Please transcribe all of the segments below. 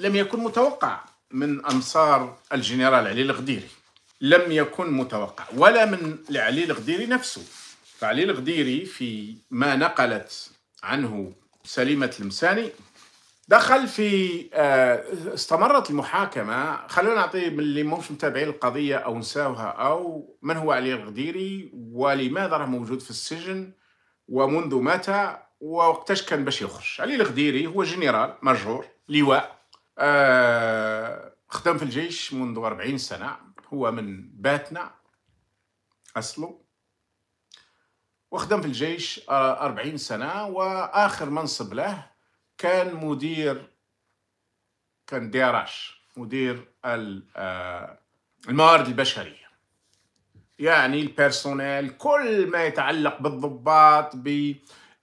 لم يكن متوقع من أنصار الجنرال علي الغديري لم يكن متوقع ولا من لعلي الغديري نفسه فعلي الغديري في ما نقلت عنه سليمة المساني دخل في آه، استمرت المحاكمة خلونا نعطي من اللي مش متابعين القضية أو نساوها أو من هو علي الغديري ولماذا راه موجود في السجن ومنذ متى ووقتاش كان باش يخرج علي الغديري هو جنرال مجرور لواء آه، خدم في الجيش منذ 40 سنة هو من باتنا أصله وخدم في الجيش 40 آه، سنة وآخر منصب له كان مدير كان ديراش مدير آه، الموارد البشرية يعني البيرسونيل كل ما يتعلق بالضباط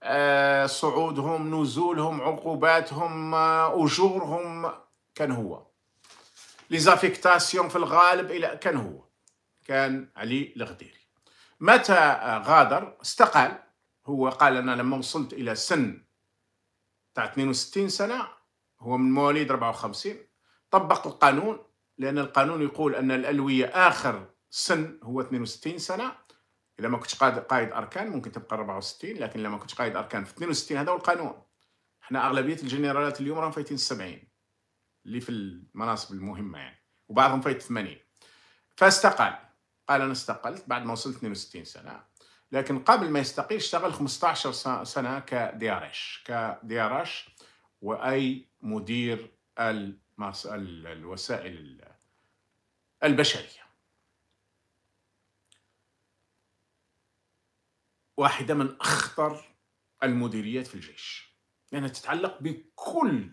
بصعودهم نزولهم عقوباتهم أجورهم كان هو ليزافيكتاسيون في الغالب الى كان هو كان علي الغديري متى غادر استقال هو قال انا لما وصلت الى سن تاع 62 سنه هو من مواليد 54 طبق القانون لان القانون يقول ان الالويه اخر سن هو 62 سنه الا ما كنتش قائد اركان ممكن تبقى 64 لكن لما كنتش قائد اركان في 62 هذا هو القانون احنا اغلبيه الجنرالات اليوم راهم فايتين 70 اللي في المناصب المهمه يعني وبعضهم فايت 80 فاستقال قال انا استقلت بعد ما وصلت 62 سنه لكن قبل ما يستقيل اشتغل 15 سنه كديارش كديارش واي مدير الوسائل البشريه واحده من اخطر المديريات في الجيش لانها يعني تتعلق بكل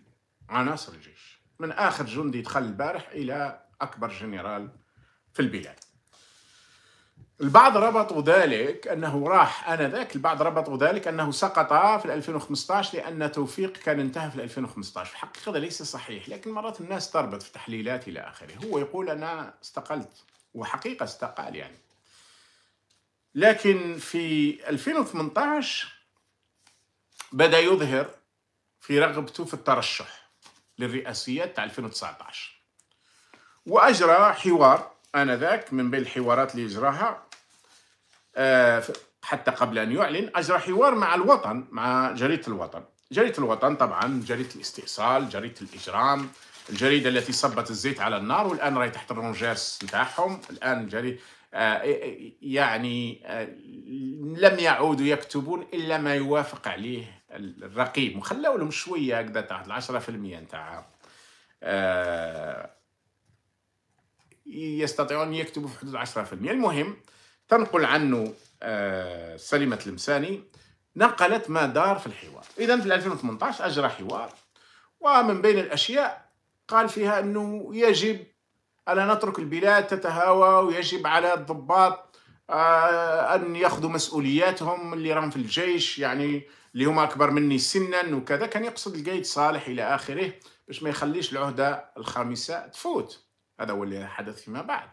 عناصر الجيش من آخر جندي دخل البارح إلى أكبر جنرال في البلاد البعض ربطوا ذلك أنه راح آنذاك البعض ربطوا ذلك أنه سقط في 2015 لأن توفيق كان انتهى في 2015 في الحقيقة هذا ليس صحيح لكن مرات الناس تربط في تحليلات إلى آخره هو يقول أنا استقلت وحقيقة استقال يعني لكن في 2018 بدأ يظهر في رغبته في الترشح للرئاسيات تاع 2019 وأجرى حوار آنذاك من بين الحوارات اللي أجراها آه، حتى قبل أن يعلن أجرى حوار مع الوطن مع جريدة الوطن جريدة الوطن طبعا جريدة الاستئصال جريدة الإجرام الجريدة التي صبت الزيت على النار والآن راهي تحت الرونجيرس نتاعهم الآن جريدة آه، يعني آه، لم يعودوا يكتبون إلا ما يوافق عليه الرقيب وخلاو لهم شويه هكذا تاع 10% نتاع آه يستطيعون يكتبوا في حدود 10% المهم تنقل عنه آه سلمة المساني نقلت ما دار في الحوار إذا في 2018 أجرى حوار ومن بين الأشياء قال فيها أنه يجب ألا نترك البلاد تتهاوى ويجب على الضباط آه أن يأخذوا مسؤولياتهم اللي راهم في الجيش يعني اللي هما أكبر مني سنا وكذا كان يقصد القايد صالح إلى آخره باش ما يخليش العهدة الخامسة تفوت هذا هو اللي حدث فيما بعد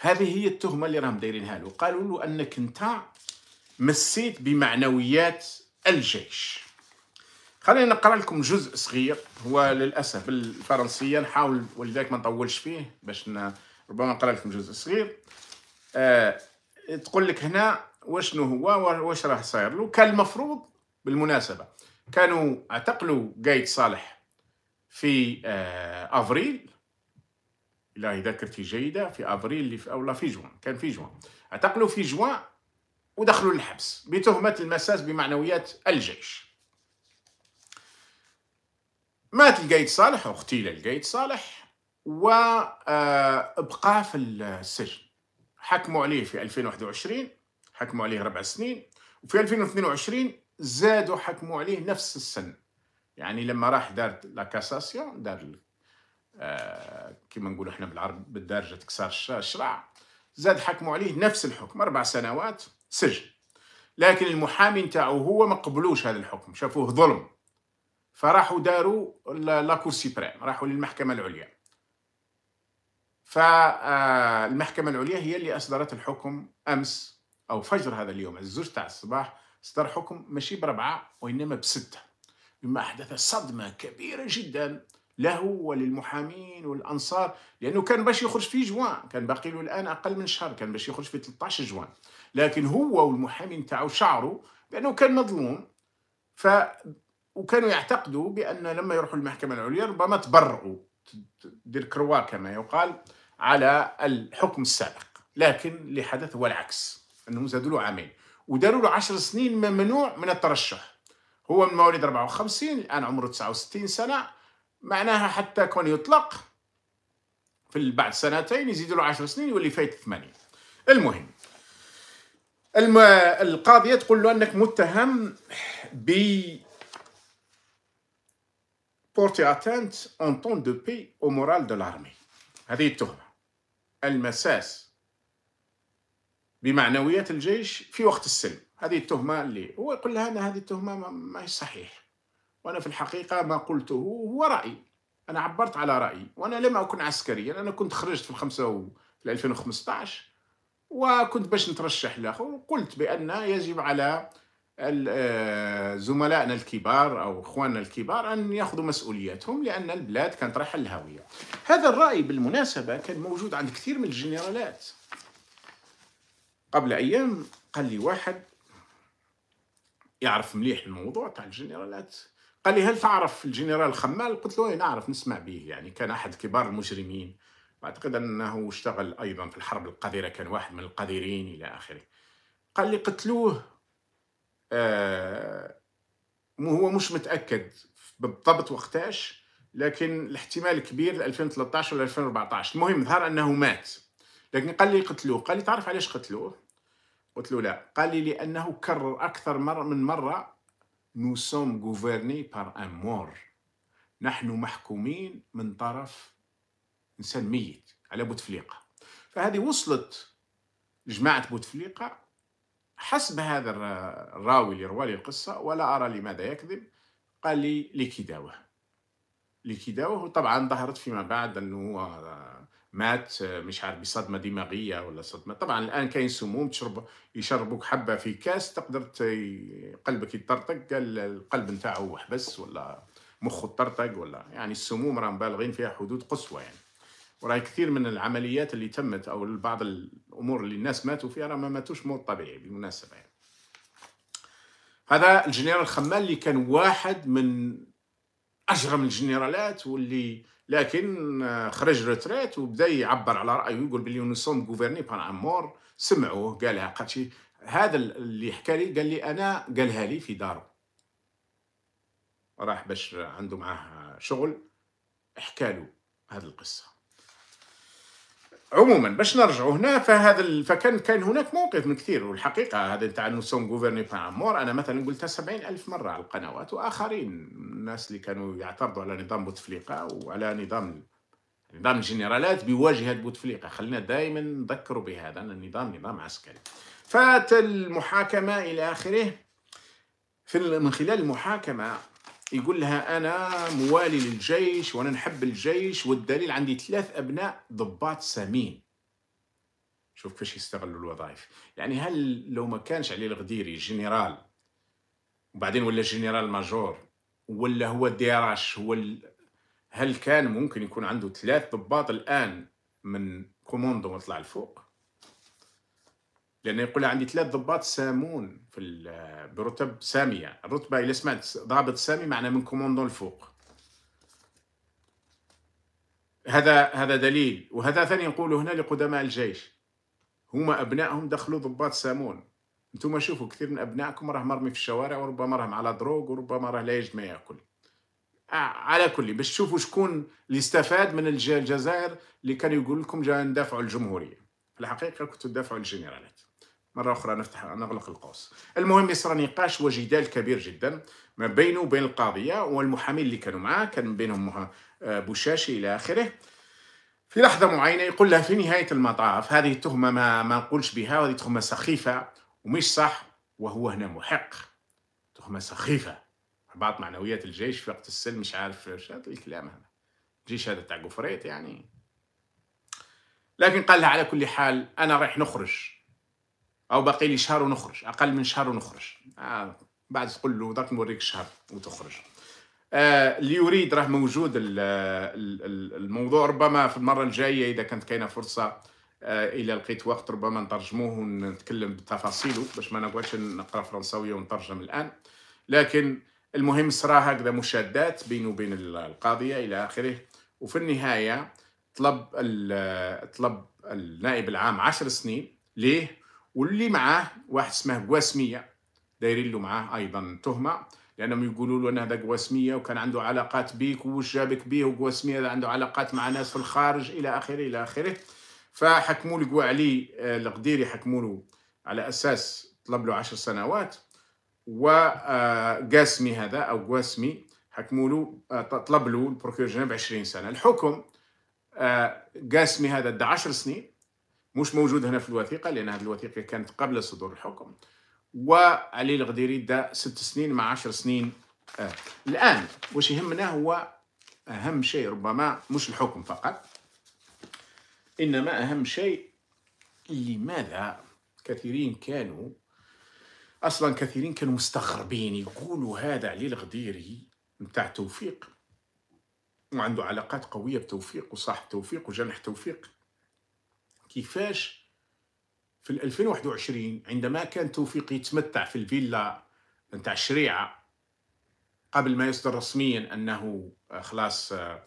هذه هي التهمة اللي راهم دايرينها له قالوا له أنك أنت مسيت بمعنويات الجيش خلينا نقرا لكم جزء صغير هو للاسف الفرنسيه نحاول ولذلك ما نطولش فيه باش ربما نقرا لكم جزء صغير آه تقول لك هنا وشنو هو واش راه صاير له كان المفروض بالمناسبه كانوا اعتقلوا قايد صالح في آه، افريل الى ذاكرتي جيده في افريل اللي في او لا في جوان كان في جوان اعتقلوا في جوان ودخلوا للحبس بتهمه المساس بمعنويات الجيش مات القايد صالح اختيل القايد صالح وبقى آه، في السجن حكموا عليه في 2021 حكموا عليه ربع سنين وفي 2022 زادوا حكموا عليه نفس السن يعني لما راح دار لا كاساسيون دار آه كيما نقولوا احنا بالعرب بالدارجه تكسر الشرع زاد حكموا عليه نفس الحكم اربع سنوات سجن لكن المحامي نتاعو هو ما قبلوش هذا الحكم شافوه ظلم فراحوا داروا كور سيبريم راحوا للمحكمه العليا فالمحكمه آه، العليا هي اللي اصدرت الحكم امس أو فجر هذا اليوم الزوج تاع الصباح صدر حكم ماشي بربعة وإنما بستة مما أحدث صدمة كبيرة جدا له وللمحامين والانصار لانه كان باش يخرج في جوان كان باقي له الان اقل من شهر كان باش يخرج في 13 جوان لكن هو والمحامين تاعو شعروا بانه كان مظلوم ف وكانوا يعتقدوا بان لما يروحوا المحكمه العليا ربما تبرؤوا دير كروا كما يقال على الحكم السابق لكن اللي حدث هو العكس انهم زادوا له عامين وداروا له 10 سنين ممنوع من الترشح هو من مواليد 54 الان عمره 69 سنه معناها حتى كون يطلق في بعد سنتين يزيدوا له 10 سنين يولي فايت 80 المهم الم... القاضيه تقول له انك متهم ب بورتي اتانت اون طون دو بي او مورال دو لارمي هذه التهمه المساس بمعنويات الجيش في وقت السلم هذه التهمة اللي هو يقول لها أنا هذه التهمة ما هي صحيح وأنا في الحقيقة ما قلته هو رأي أنا عبرت على رأيي وأنا لم أكن عسكريا أنا كنت خرجت في الخمسة و... في 2015 وكنت باش نترشح له وقلت بأن يجب على آه، زملائنا الكبار أو إخواننا الكبار أن يأخذوا مسؤولياتهم لأن البلاد كانت رايحة الهاوية هذا الرأي بالمناسبة كان موجود عند كثير من الجنرالات قبل ايام قال لي واحد يعرف مليح الموضوع تاع الجنرالات قال لي هل تعرف الجنرال خمال قلت له إيه، نعرف نسمع به يعني كان احد كبار المجرمين واعتقد انه اشتغل ايضا في الحرب القذره كان واحد من القذرين الى اخره قال لي قتلوه آه هو مش متاكد بالضبط وقتاش لكن الاحتمال كبير 2013 ولا 2014 المهم ظهر انه مات لكن قال لي قتلوه قال لي تعرف علاش قتلوه قلت له لا قال لي لانه كرر اكثر مره من مره نو سوم غوفيرني بار ان مور نحن محكومين من طرف انسان ميت على بوتفليقه فهذه وصلت جماعه بوتفليقه حسب هذا الراوي اللي روالي القصه ولا ارى لماذا يكذب قال لي لكداوه لكداوه طبعا ظهرت فيما بعد انه هو مات مش عارف بصدمه دماغيه ولا صدمه طبعا الان كاين سموم تشرب يشربوك حبه في كاس تقدر قلبك يطرطق القلب نتاعو وحبس ولا مخه طرطق ولا يعني السموم راهم بالغين فيها حدود قصوى يعني وراي كثير من العمليات اللي تمت او بعض الامور اللي الناس ماتوا فيها ما ماتوش موت طبيعي بالمناسبه يعني. هذا الجنرال خمال اللي كان واحد من اجرم الجنرالات واللي لكن آه، خرج روتريت وبدا يعبر على رايه يقول بلي نو سوم غوفرني بان امور سمعوه قالها قاتشي هذا اللي حكى لي قال لي انا قالها لي في دارو راح باش عنده معاه شغل حكى له هذه القصه عموما باش نرجعوا هنا فهذا فكان كان هناك موقف من كثير والحقيقه هذا نتاع نوسون غوفرني با امور انا مثلا قلتها 70 الف مره على القنوات واخرين الناس اللي كانوا يعترضوا على نظام بوتفليقه وعلى نظام نظام الجنرالات بواجهه بوتفليقه خلينا دائما نذكروا بهذا ان النظام نظام عسكري فات المحاكمه الى اخره في من خلال المحاكمه يقول لها انا موالي للجيش وانا نحب الجيش والدليل عندي ثلاث ابناء ضباط سامين شوف كيفاش يستغلوا الوظائف يعني هل لو ما كانش علي الغديري جنرال وبعدين ولا جنرال ماجور ولا هو ديراش هو ال... هل كان ممكن يكون عنده ثلاث ضباط الان من كوموندو وطلع لفوق لانه يقول عندي ثلاث ضباط سامون في برتب ساميه الرتبه الا سمعت ضابط سامي معناه من كوموندون الفوق هذا هذا دليل وهذا ثاني نقوله هنا لقدماء الجيش هما ابنائهم دخلوا ضباط سامون انتم شوفوا كثير من ابنائكم راه مرمي في الشوارع وربما راه على دروغ وربما راه لا يجد ما ياكل آه، على كل باش تشوفوا شكون اللي استفاد من الجزائر اللي كانوا يقول لكم جا ندافعوا الجمهوريه في الحقيقه كنت تدافعوا الجنرالات مرة أخرى نفتح نغلق القوس المهم يصير نقاش وجدال كبير جدا ما بينه وبين القاضية والمحامين اللي كانوا معاه كان بينهم آه، بوشاشي إلى آخره في لحظة معينة يقول لها في نهاية المطاف هذه التهمة ما, ما نقولش بها وهذه تهمة سخيفة ومش صح وهو هنا محق تهمة سخيفة بعض معنويات الجيش في وقت السلم مش عارف ايش هذا الكلام هذا الجيش هذا تاع قفريت يعني لكن قال لها على كل حال أنا رايح نخرج او باقي لي شهر ونخرج اقل من شهر ونخرج آه بعد تقول له درك نوريك الشهر وتخرج آه اللي يريد راه موجود الـ الـ الموضوع ربما في المره الجايه اذا كانت كاينه فرصه آه الى لقيت وقت ربما نترجموه ونتكلم بتفاصيله باش ما نقعدش نقرا فرنساويه ونترجم الان لكن المهم صرا هكذا مشادات بينه وبين القاضيه الى اخره وفي النهايه طلب طلب النائب العام عشر سنين ليه واللي معاه واحد اسمه قواسميه دايرين له معاه ايضا تهمه لانهم يقولوا له ان هذا قواسميه وكان عنده علاقات بيك وش جابك بيه وقواسميه عنده علاقات مع ناس في الخارج الى اخره الى اخره فحكموا له علي آه، القديري حكموا له على اساس طلب له 10 سنوات وقاسمي آه، هذا او قواسمي حكموا له آه، طلب له البروكيور جنرال ب 20 سنه الحكم قاسمي هذا 10 سنين مش موجود هنا في الوثيقه لان هذه الوثيقه كانت قبل صدور الحكم وعلي الغديري دا ست سنين مع عشر سنين آه. الان واش يهمنا هو اهم شيء ربما مش الحكم فقط انما اهم شيء لماذا كثيرين كانوا اصلا كثيرين كانوا مستغربين يقولوا هذا علي الغديري متاع توفيق وعنده علاقات قويه بتوفيق وصاحب توفيق وجنح توفيق كيفاش في 2021 عندما كان توفيق يتمتع في الفيلا نتاع الشريعه قبل ما يصدر رسميا انه آه، خلاص آه،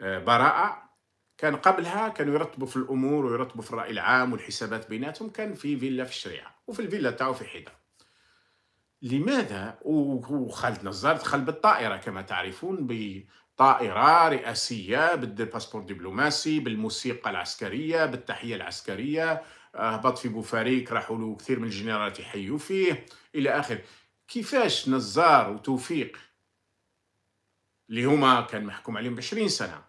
آه، براءه كان قبلها كانوا يرتبوا في الامور ويرتبوا في الراي العام والحسابات بيناتهم كان في فيلا في الشريعه وفي الفيلا تاعو في حيدر لماذا وخالد نزار دخل بالطائره كما تعرفون طائرة رئاسية بالباسبور دبلوماسي بالموسيقى العسكرية بالتحية العسكرية آه، هبط في بوفاريك راحوا له كثير من الجنرالات يحيوا فيه إلى آخر كيفاش نزار وتوفيق اللي هما كان محكوم عليهم بعشرين سنة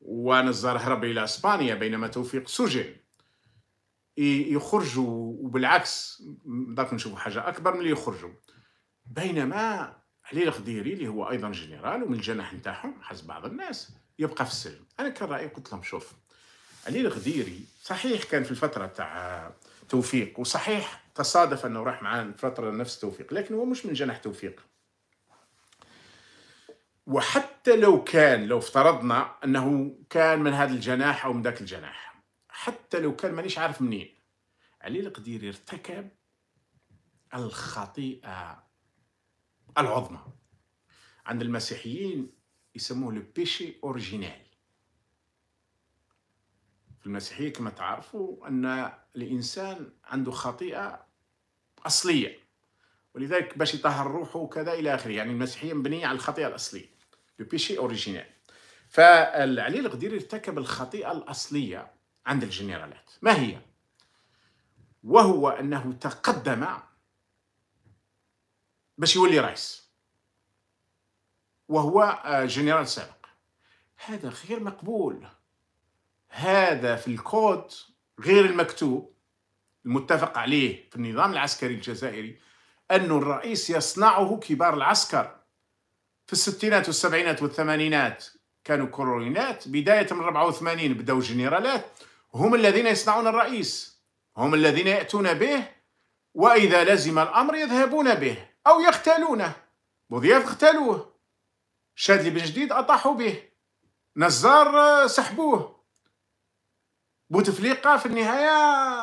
ونزار هرب إلى إسبانيا بينما توفيق سجن يخرجوا وبالعكس درك نشوفوا حاجة أكبر من اللي يخرجوا بينما علي الخديري اللي هو ايضا جنرال ومن الجناح نتاعهم حسب بعض الناس يبقى في السجن انا كان رايي قلت لهم شوف علي الخديري صحيح كان في الفتره تاع توفيق وصحيح تصادف انه راح معاه الفتره نفس توفيق لكن هو مش من جناح توفيق وحتى لو كان لو افترضنا انه كان من هذا الجناح او من ذاك الجناح حتى لو كان مانيش عارف منين علي القديري ارتكب الخطيئه العظمى عند المسيحيين يسموه لو بيشي اوريجينال في المسيحية كما تعرفوا أن الإنسان عنده خطيئة أصلية ولذلك باش يطهر روحه وكذا إلى آخره يعني المسيحية مبنية على الخطيئة الأصلية لو بيشي اوريجينال فالعلي القدير ارتكب الخطيئة الأصلية عند الجنرالات ما هي؟ وهو أنه تقدم باش يولي رئيس وهو آه، جنرال سابق هذا غير مقبول هذا في الكود غير المكتوب المتفق عليه في النظام العسكري الجزائري أن الرئيس يصنعه كبار العسكر في الستينات والسبعينات والثمانينات كانوا كولونيلات بداية من 84 بدأوا جنرالات هم الذين يصنعون الرئيس هم الذين يأتون به وإذا لزم الأمر يذهبون به أو يغتالونه مضياف اغتالوه شادلي بن جديد أطاحوا به نزار آه، سحبوه بوتفليقة في النهاية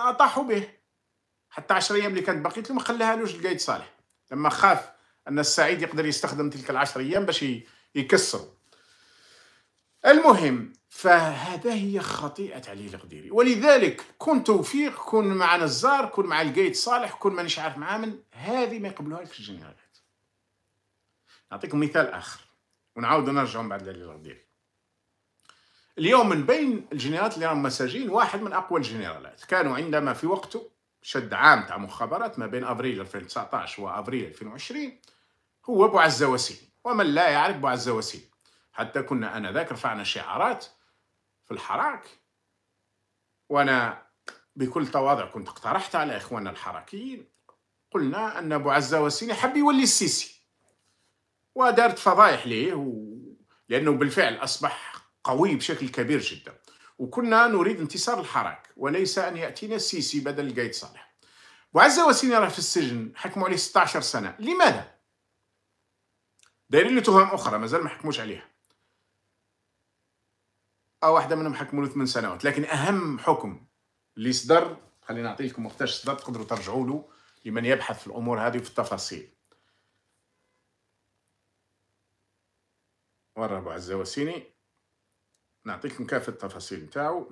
أطاحوا به حتى عشر أيام اللي كانت بقيت له ما خلاهالوش القايد صالح لما خاف أن السعيد يقدر يستخدم تلك العشر أيام باش يكسروا المهم فهذا هي خطيئة علي القديري ولذلك كون توفيق كون مع نزار كون مع القايد صالح كون مانيش عارف مع من هذه ما يقبلوهاش الجنرالات نعطيكم مثال آخر ونعود نرجع من بعد علي القديري اليوم من بين الجنرالات اللي راهم مساجين واحد من أقوى الجنرالات كانوا عندما في وقته شد عام تاع مخابرات ما بين أبريل 2019 وأبريل 2020 هو عزة وسيم ومن لا يعرف عزة وسيم حتى كنا انذاك رفعنا شعارات في الحراك وانا بكل تواضع كنت اقترحت على اخواننا الحركيين قلنا ان ابو عزه وسيني حب يولي السيسي ودارت فضايح ليه و... لانه بالفعل اصبح قوي بشكل كبير جدا وكنا نريد انتصار الحراك وليس ان ياتينا السيسي بدل القايد صالح وعزه وسيني راه في السجن حكموا عليه 16 سنه لماذا دايرين له تهم اخرى مازال ما حكموش عليها واحده منهم حكموا له ثمان سنوات لكن اهم حكم اللي صدر خلينا نعطي لكم وقتاش صدر تقدروا ترجعوا له لمن يبحث في الامور هذه في التفاصيل ورا ابو عزه وسيني نعطيكم كافه التفاصيل نتاعو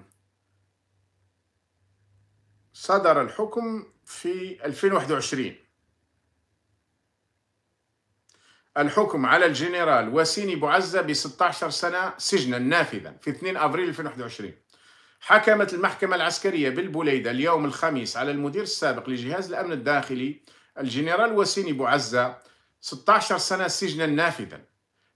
صدر الحكم في 2021 الحكم على الجنرال وسيني بوعزة ب 16 سنة سجنا نافذا في 2 أبريل 2021 حكمت المحكمة العسكرية بالبوليدة اليوم الخميس على المدير السابق لجهاز الأمن الداخلي الجنرال وسيني بوعزة 16 سنة سجنا نافذا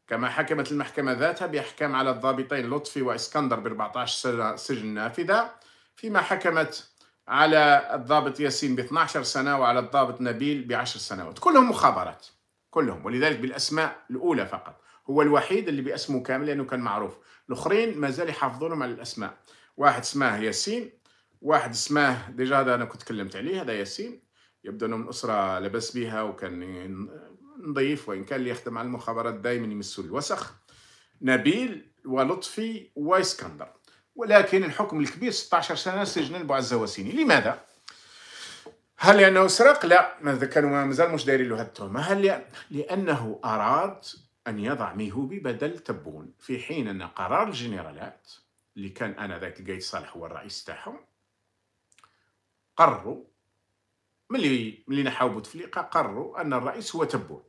كما حكمت المحكمة ذاتها بأحكام على الضابطين لطفي وإسكندر ب 14 سنة سجن نافذة فيما حكمت على الضابط ياسين ب 12 سنة وعلى الضابط نبيل ب 10 سنوات كلهم مخابرات كلهم ولذلك بالاسماء الاولى فقط هو الوحيد اللي باسمه كامل لانه كان معروف الاخرين مازال يحافظوا لهم على الاسماء واحد اسمه ياسين واحد اسمه ديجا هذا انا كنت تكلمت عليه هذا ياسين يبدو انه من اسره لبس بها وكان نظيف وان كان اللي يخدم على المخابرات دائما يمسوا الوسخ نبيل ولطفي واسكندر ولكن الحكم الكبير 16 سنه سجن بوعزه وسيني لماذا؟ هل لأنه سرق؟ لا كانوا مازال مش دايرين له هاد التهمة هل لأنه أراد أن يضع ميهوبي بدل تبون في حين أن قرار الجنرالات اللي كان أنا ذاك القيد صالح هو الرئيس تاعهم قرروا ملي ملي نحاو بوتفليقة قرروا أن الرئيس هو تبون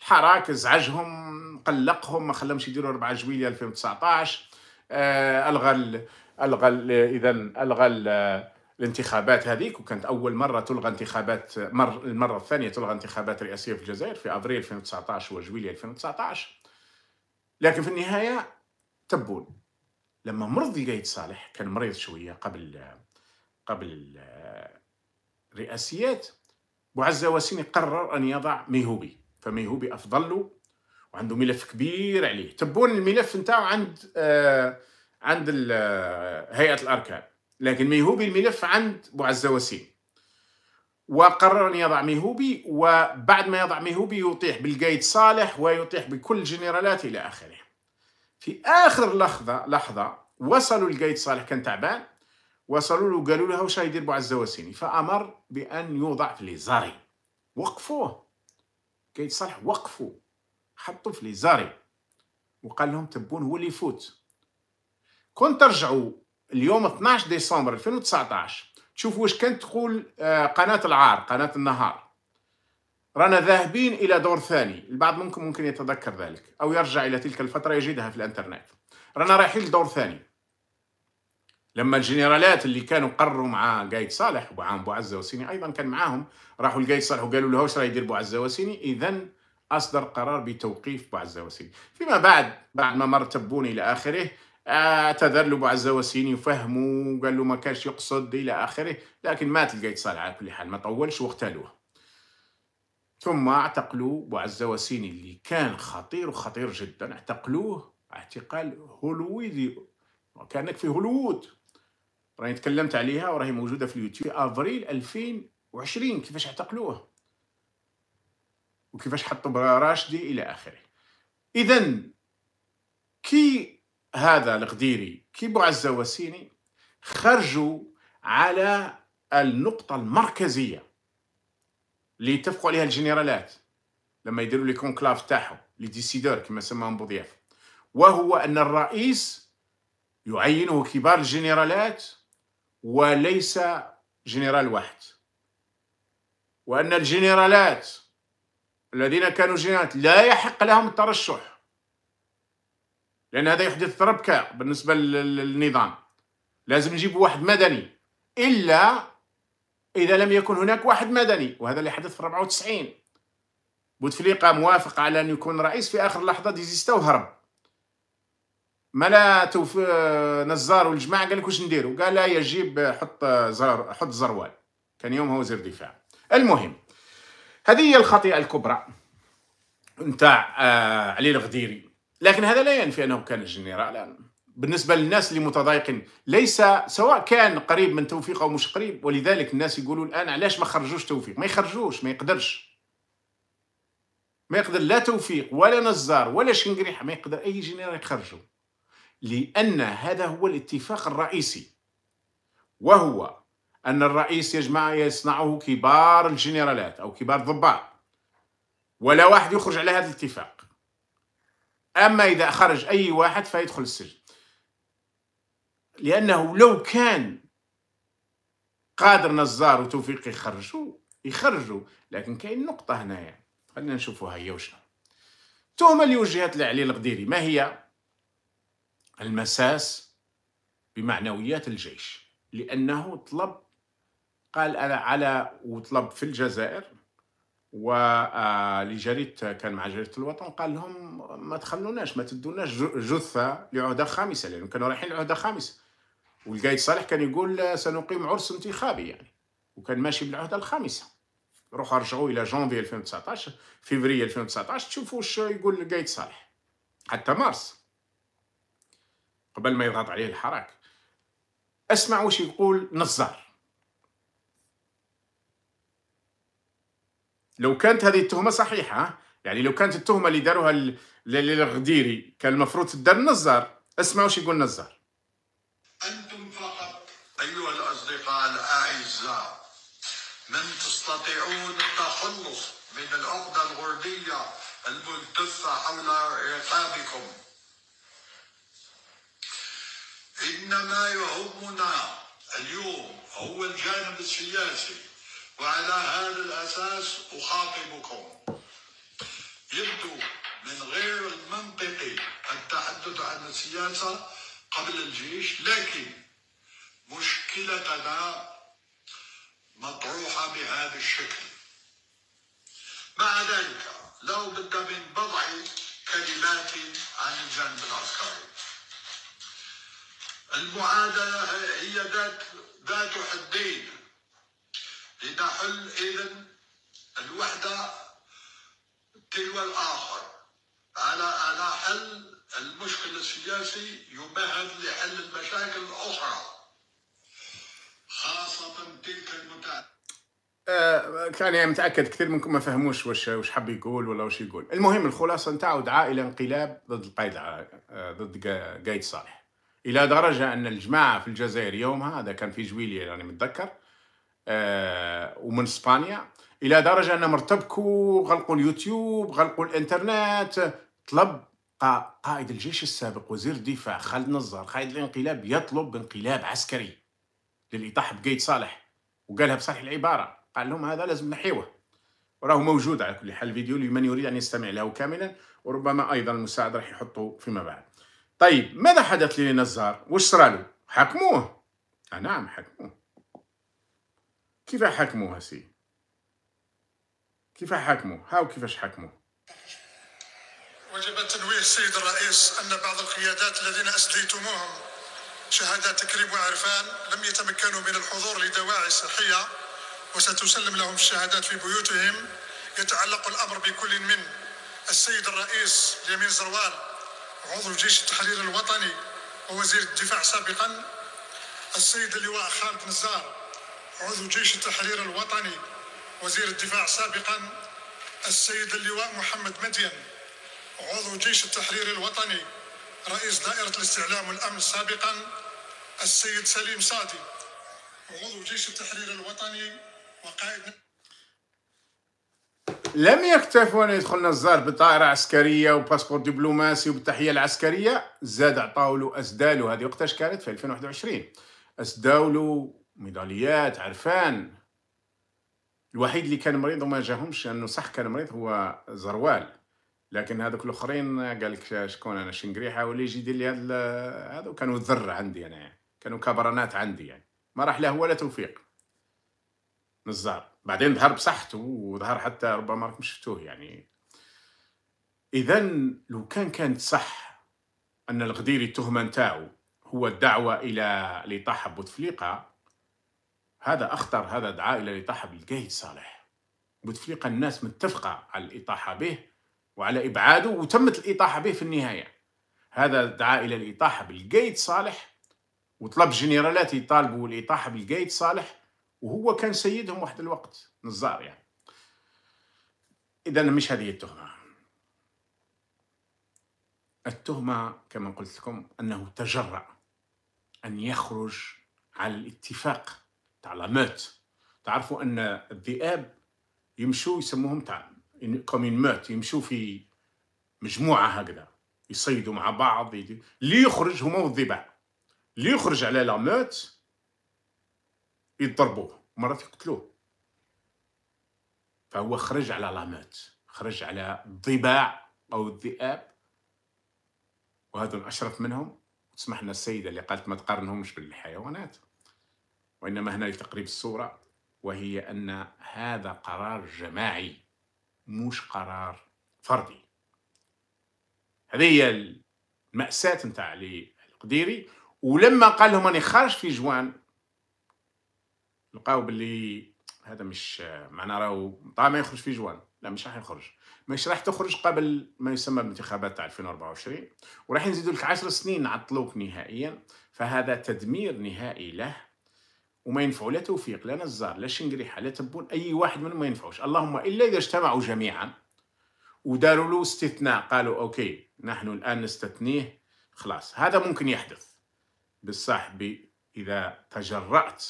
الحراك ازعجهم قلقهم ما خلاهمش يديروا 4 جويلية 2019 آه ألغى ألغى إذا ألغى الانتخابات هذيك وكانت اول مره تلغى انتخابات مر المره الثانيه تلغى انتخابات رئاسيه في الجزائر في ابريل 2019 وجويلية 2019 لكن في النهايه تبون لما مرض قايد صالح كان مريض شويه قبل قبل الرئاسيات وعز واسيني قرر ان يضع ميهوبي فميهوبي افضل له وعنده ملف كبير عليه تبون الملف نتاعو عند آه عند هيئه الاركان لكن ميهوبي الملف عند بوعزة وسيم وقرر أن يضع ميهوبي وبعد ما يضع ميهوبي يطيح بالقايد صالح ويطيح بكل جنرالات إلى آخره في آخر لحظة لحظة وصلوا القايد صالح كان تعبان وصلوا له وقالوا له واش يدير بوعزة فأمر بأن يوضع في ليزاري وقفوه قايد صالح وقفوا حطوا في ليزاري وقال لهم تبون هو اللي يفوت كون ترجعوا اليوم 12 ديسمبر 2019 تشوفوا واش كانت تقول آه، قناة العار قناة النهار رانا ذاهبين إلى دور ثاني البعض منكم ممكن يتذكر ذلك أو يرجع إلى تلك الفترة يجدها في الإنترنت رانا رايحين لدور ثاني لما الجنرالات اللي كانوا قرروا مع قايد صالح وعام بوعزة وسيني أيضا كان معاهم راحوا لقايد صالح وقالوا له واش راه يدير بوعزة وسيني إذا أصدر قرار بتوقيف بوعزة وسيني فيما بعد بعد ما مرتبوني إلى آخره اعتذر له بعزوسيني وفهمه وقال له ما كانش يقصد الى اخره لكن ما تلقى يتصال على كل حال ما طولش واغتالوه ثم اعتقلوا وسيني اللي كان خطير وخطير جدا اعتقلوه اعتقال هولويدي وكانك في هوليوود راني تكلمت عليها وراهي موجوده في اليوتيوب في افريل 2020 كيفاش اعتقلوه وكيفاش حطوا براشدي الى اخره اذا كي هذا القديري كيبو عزة وسيني خرجوا على النقطة المركزية اللي يتفقوا عليها الجنرالات لما يديروا لي كونكلاف تاعهم لي ديسيدور كما سماهم بوضياف وهو أن الرئيس يعينه كبار الجنرالات وليس جنرال واحد وأن الجنرالات الذين كانوا جنرالات لا يحق لهم الترشح لان هذا يحدث ربكه بالنسبه للنظام لازم نجيب واحد مدني الا اذا لم يكن هناك واحد مدني وهذا اللي حدث في 94 بوتفليقه موافق على ان يكون رئيس في اخر لحظه ديزيستا وهرب ملا توف نزار والجماعه قال لك واش نديروا قال لا يجيب حط زر حط زروال كان يومها وزير دفاع المهم هذه هي الخطيئه الكبرى نتاع آه، علي الغديري لكن هذا لا ينفي انه كان جنرالا بالنسبه للناس اللي متضايقين ليس سواء كان قريب من توفيق او مش قريب ولذلك الناس يقولوا الان علاش ما خرجوش توفيق ما يخرجوش ما يقدرش ما يقدر لا توفيق ولا نزار ولا شنقريحه ما يقدر اي جنرال يخرجوا لان هذا هو الاتفاق الرئيسي وهو ان الرئيس يجمع يصنعه كبار الجنرالات او كبار الضباط ولا واحد يخرج على هذا الاتفاق أما إذا خرج أي واحد فيدخل السجن لأنه لو كان قادر نزار وتوفيق يخرجوا يخرجوا لكن كاين نقطة هنايا يعني. خلينا نشوفوها هي وشنا التهمة اللي وجهت لعلي القديري ما هي المساس بمعنويات الجيش لأنه طلب قال على وطلب في الجزائر ولجريده آه، كان مع جريده الوطن قال لهم ما تخلوناش ما تدوناش جثه لعهده خامسه لانه كانوا رايحين لعهده خامسه والقايد صالح كان يقول آه، سنقيم عرس انتخابي يعني وكان ماشي بالعهده الخامسه روحوا رجعوا الى جونفي 2019 فيفري 2019 تشوفوا واش يقول القايد صالح حتى مارس قبل ما يضغط عليه الحراك اسمع واش يقول نزار لو كانت هذه التهمه صحيحه يعني لو كانت التهمه اللي داروها للغديري كان المفروض تدار النزار اسمعوا شو يقول النزار انتم فقط ايها الاصدقاء الاعزاء من تستطيعون التخلص من العقده الغرديه الملتفه حول رقابكم انما يهمنا اليوم هو الجانب السياسي وعلى هذا الأساس أخاطبكم يبدو من غير المنطقي التحدث عن السياسة قبل الجيش لكن مشكلتنا مطروحة بهذا الشكل مع ذلك لو بد من بضع كلمات عن الجانب العسكري المعادلة هي ذات ذات حدين لنحل إذن الوحدة تلو الآخر على على حل المشكل السياسي يمهد لحل المشاكل الأخرى خاصة تلك المتعددة آه، كان يعني متاكد كثير منكم ما فهموش واش واش حب يقول ولا واش يقول المهم الخلاصه نتاعو دعا الى انقلاب ضد القائد آه، ضد قايد صالح الى درجه ان الجماعه في الجزائر يومها هذا كان في جويليه راني يعني متذكر ومن اسبانيا الى درجه انهم ارتبكوا غلقوا اليوتيوب غلقوا الانترنت طلب قائد الجيش السابق وزير الدفاع خالد نزار قائد الانقلاب يطلب انقلاب عسكري للاطاحه بقيد صالح وقالها بصالح العباره قال لهم هذا لازم نحيوه وراه موجود على كل حال الفيديو لمن يريد ان يستمع له كاملا وربما ايضا المساعد راح يحطه فيما بعد طيب ماذا حدث لنزار وش صرالو حكموه آه نعم حكموه كيف حكموه هسي كيف حكموه هاو كيفاش حكموه وجب التنويه السيد الرئيس أن بعض القيادات الذين أسديتموهم شهادات تكريم وعرفان لم يتمكنوا من الحضور لدواعي صحية وستسلم لهم الشهادات في بيوتهم يتعلق الأمر بكل من السيد الرئيس اليمين زروال عضو جيش التحرير الوطني ووزير الدفاع سابقا السيد اللواء خالد نزار عضو جيش التحرير الوطني وزير الدفاع سابقا السيد اللواء محمد مدين عضو جيش التحرير الوطني رئيس دائرة الاستعلام والأمن سابقا السيد سليم صادي عضو جيش التحرير الوطني وقائد لم يكتفوا ان يدخل نزار بطائره عسكريه وباسبور دبلوماسي وبالتحيه العسكريه زاد عطاولو اسدالو هذه وقتاش كانت في 2021 اسدالو ميداليات عرفان الوحيد اللي كان مريض وما جاهمش لانه صح كان مريض هو زروال لكن هذوك الاخرين قال لك شكون انا شنقريحه واللي يجي يدير لي هذا كانوا ذر عندي انا كانوا كبرانات عندي يعني ما راح له ولا توفيق نزار بعدين ظهر بصحته وظهر حتى ربما راكم شفتوه يعني اذا لو كان كانت صح ان الغديري التهمه نتاعو هو الدعوه الى لطاحه بوتفليقه هذا أخطر هذا دعاء إلى الإطاحة بالجاهد صالح بوتفليقة الناس متفقة على الإطاحة به وعلى إبعاده وتمت الإطاحة به في النهاية هذا دعا إلى الإطاحة بالجايد صالح وطلب جنرالات يطالبوا الإطاحة بالجايد صالح وهو كان سيدهم واحد الوقت نزار يعني إذا مش هذه التهمة التهمة كما قلت لكم أنه تجرأ أن يخرج على الاتفاق تاع لاموت تعرفوا ان الذئاب يمشوا يسموهم تاع كومين موت يمشوا في مجموعه هكذا يصيدوا مع بعض اللي يخرج هما والذباع اللي يخرج على لاموت يضربوه مرات يقتلوه فهو خرج على لاموت خرج على الضباع او الذئاب وهذا اشرف منهم تسمح لنا السيده اللي قالت ما تقارنهمش بالحيوانات وإنما هنا لتقريب الصورة وهي أن هذا قرار جماعي مش قرار فردي هذه هي المأساة نتاع علي القديري ولما قال لهم راني خارج في جوان لقاو باللي هذا مش معنا راهو ما يخرج في جوان لا مش راح يخرج مش راح تخرج قبل ما يسمى بالانتخابات تاع 2024 وراح نزيدوا لك 10 سنين نعطلوك نهائيا فهذا تدمير نهائي له وما ينفعوا لا توفيق لا نزار لا شنقريحه لا تبون اي واحد منهم ما ينفعوش اللهم الا اذا اجتمعوا جميعا وداروا له استثناء قالوا اوكي نحن الان نستثنيه خلاص هذا ممكن يحدث بالصاحب اذا تجرأت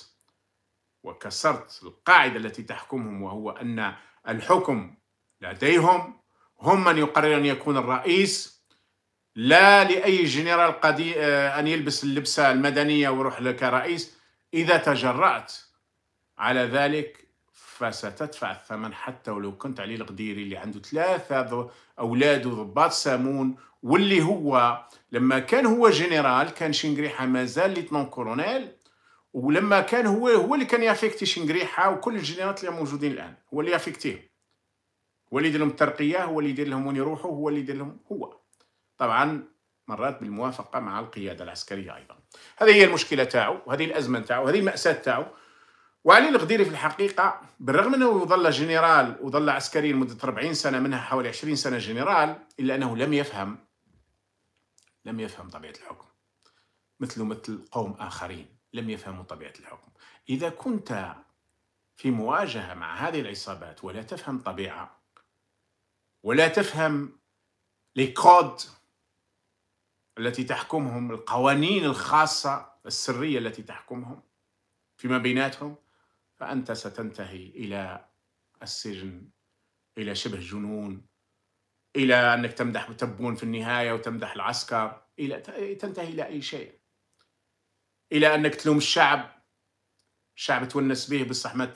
وكسرت القاعده التي تحكمهم وهو ان الحكم لديهم هم من يقرر ان يكون الرئيس لا لاي جنرال قدي آه، ان يلبس اللبسه المدنيه ويروح لك رئيس إذا تجرأت على ذلك فستدفع الثمن حتى ولو كنت علي القديري اللي عنده ثلاثة أولاد وضباط سامون واللي هو لما كان هو جنرال كان شنقريحة مازال ليتنون كورونيل ولما كان هو هو اللي كان يافيكتي شنقريحة وكل الجنرالات اللي موجودين الآن هو اللي يافيكتيهم هو اللي يدير لهم الترقية هو اللي يدير لهم وين يروحوا هو اللي يدير لهم هو طبعا مرات بالموافقة مع القيادة العسكرية أيضا هذه هي المشكلة تاعو وهذه الأزمة تاعو وهذه المأساة تاعو وعلي الغديري في الحقيقة بالرغم أنه ظل جنرال وظل عسكريا لمدة 40 سنة منها حوالي 20 سنة جنرال إلا أنه لم يفهم لم يفهم طبيعة الحكم مثل مثل قوم آخرين لم يفهموا طبيعة الحكم إذا كنت في مواجهة مع هذه العصابات ولا تفهم طبيعة ولا تفهم لي كود التي تحكمهم القوانين الخاصة السرية التي تحكمهم فيما بيناتهم فأنت ستنتهي إلى السجن إلى شبه جنون إلى أنك تمدح تبون في النهاية وتمدح العسكر إلى تنتهي إلى أي شيء إلى أنك تلوم الشعب الشعب تونس به بصح ما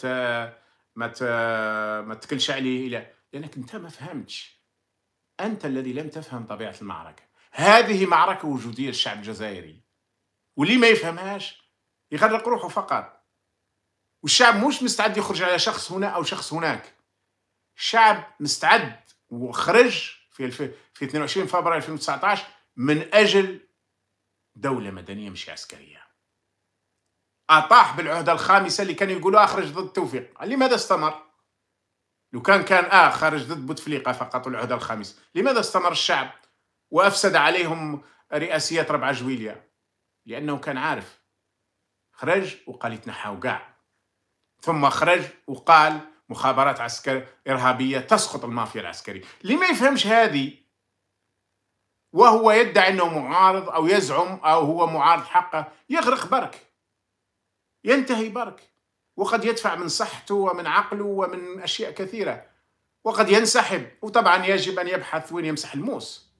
ما ما تكلش عليه إلى لأنك أنت ما فهمتش أنت الذي لم تفهم طبيعة المعركة هذه معركة وجودية للشعب الجزائري واللي ما يفهمهاش يغرق روحه فقط والشعب مش مستعد يخرج على شخص هنا أو شخص هناك الشعب مستعد وخرج في الف... في 22 فبراير 2019 من أجل دولة مدنية مش عسكرية أطاح بالعهدة الخامسة اللي كانوا يقولوا أخرج ضد توفيق لماذا استمر؟ لو كان كان آه خارج ضد بوتفليقة فقط العهدة الخامسة لماذا استمر الشعب؟ وأفسد عليهم رئاسية ربع جويلية لأنه كان عارف خرج وقال يتنحاو كاع ثم خرج وقال مخابرات عسكر إرهابية تسقط المافيا العسكرية اللي ما يفهمش هذه وهو يدعي أنه معارض أو يزعم أو هو معارض حقه يغرق برك ينتهي برك وقد يدفع من صحته ومن عقله ومن أشياء كثيرة وقد ينسحب وطبعا يجب أن يبحث وين يمسح الموس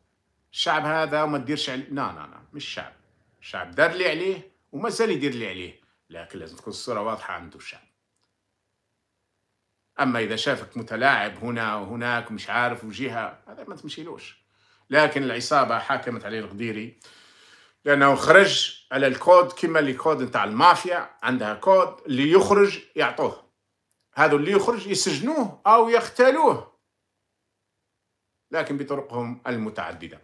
الشعب هذا وما تديرش عليه لا لا لا مش شعب، الشعب دار لي عليه ومازال يدير لي عليه لكن لازم تكون الصورة واضحة عنده الشعب أما إذا شافك متلاعب هنا وهناك ومش عارف وجهة هذا ما تمشيلوش لكن العصابة حاكمت عليه الغديري لأنه خرج على الكود كما اللي كود نتاع المافيا عندها كود اللي يخرج يعطوه هذا اللي يخرج يسجنوه أو يختالوه لكن بطرقهم المتعددة